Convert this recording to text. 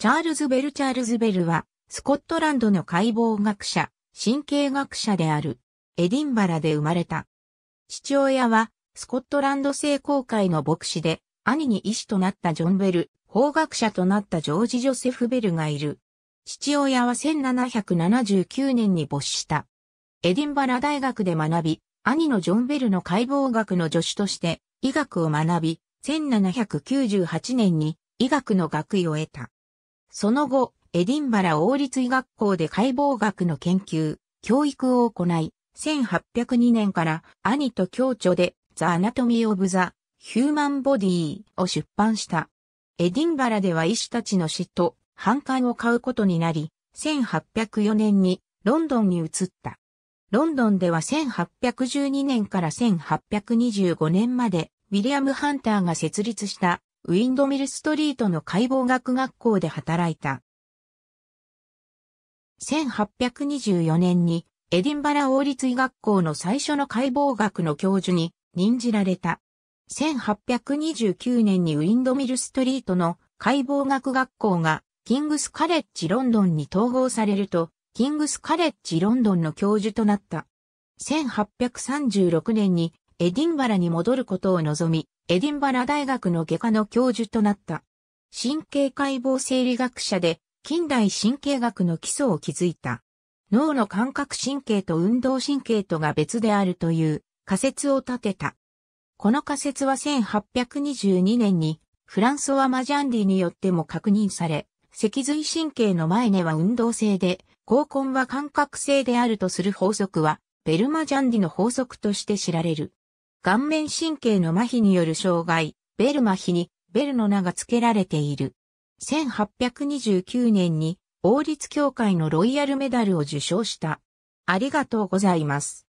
チャールズ・ベル・チャールズ・ベルは、スコットランドの解剖学者、神経学者である、エディンバラで生まれた。父親は、スコットランド聖公会の牧師で、兄に医師となったジョン・ベル、法学者となったジョージ・ジョセフ・ベルがいる。父親は1779年に没した。エディンバラ大学で学び、兄のジョン・ベルの解剖学の助手として、医学を学び、1798年に医学の学位を得た。その後、エディンバラ王立医学校で解剖学の研究、教育を行い、1802年から兄と共著で The Anatomy of the Human Body を出版した。エディンバラでは医師たちの死と反感を買うことになり、1804年にロンドンに移った。ロンドンでは1812年から1825年までウィリアム・ハンターが設立したウィンドミルストリートの解剖学学校で働いた。1824年にエディンバラ王立医学校の最初の解剖学の教授に任じられた。1829年にウィンドミルストリートの解剖学学校がキングスカレッジロンドンに統合されると、キングスカレッジロンドンの教授となった。1836年にエディンバラに戻ることを望み、エディンバラ大学の外科の教授となった。神経解剖生理学者で、近代神経学の基礎を築いた。脳の感覚神経と運動神経とが別であるという仮説を立てた。この仮説は1822年にフランソワ・マジャンディによっても確認され、脊髄神経の前根は運動性で、合根は感覚性であるとする法則は、ベルマジャンディの法則として知られる。顔面神経の麻痺による障害、ベル麻痺にベルの名が付けられている。1829年に王立協会のロイヤルメダルを受賞した。ありがとうございます。